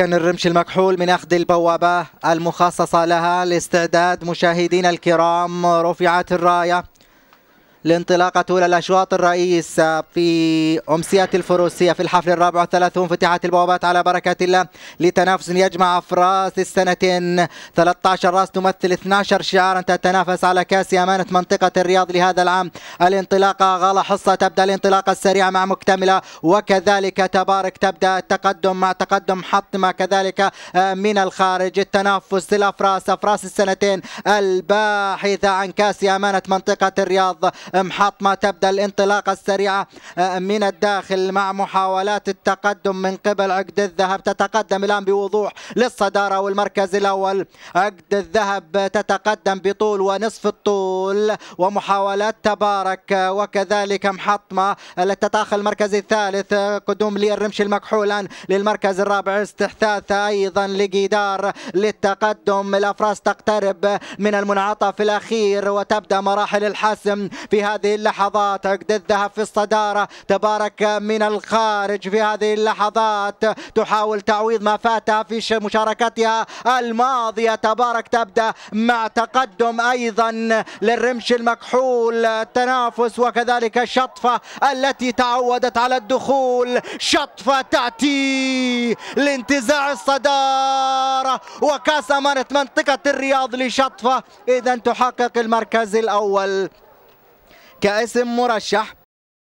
سكن الرمش المكحول من أخذ البوابة المخصصة لها لاستعداد مشاهدين الكرام رفعت الراية أولى الأشواط الرئيس في أمسية الفروسية في الحفل الرابع والثلاثون فتحت البوابات على بركة الله لتنافس يجمع أفراس السنتين 13 راس تمثل 12 شعارا تتنافس على كاس أمانة منطقة الرياض لهذا العام الانطلاقة غالة حصة تبدأ الانطلاقة السريعة مع مكتملة وكذلك تبارك تبدأ التقدم مع تقدم حطمة كذلك آه، من الخارج التنافس للأفراس أفراس السنتين الباحثة عن كاس أمانة منطقة الرياض محطمة تبدأ الانطلاقة السريعة من الداخل مع محاولات التقدم من قبل عقد الذهب تتقدم الآن بوضوح للصدارة والمركز الأول عقد الذهب تتقدم بطول ونصف الطول التعادل ومحاولات تبارك وكذلك محطمة للتتاخى المركز الثالث قدوم للرمش المكحول للمركز الرابع استحثاث أيضا لجدار للتقدم الأفراس تقترب من المنعطف الأخير وتبدأ مراحل الحسم في هذه اللحظات عقد الذهب في الصدارة تبارك من الخارج في هذه اللحظات تحاول تعويض ما فاتها في مشاركتها الماضية تبارك تبدأ مع تقدم أيضا لل الرمش المكحول التنافس وكذلك الشطفة التي تعودت على الدخول شطفة تأتي لانتزاع الصدارة وكسمت منطقة الرياض لشطفة إذا تحقق المركز الأول كاسم مرشح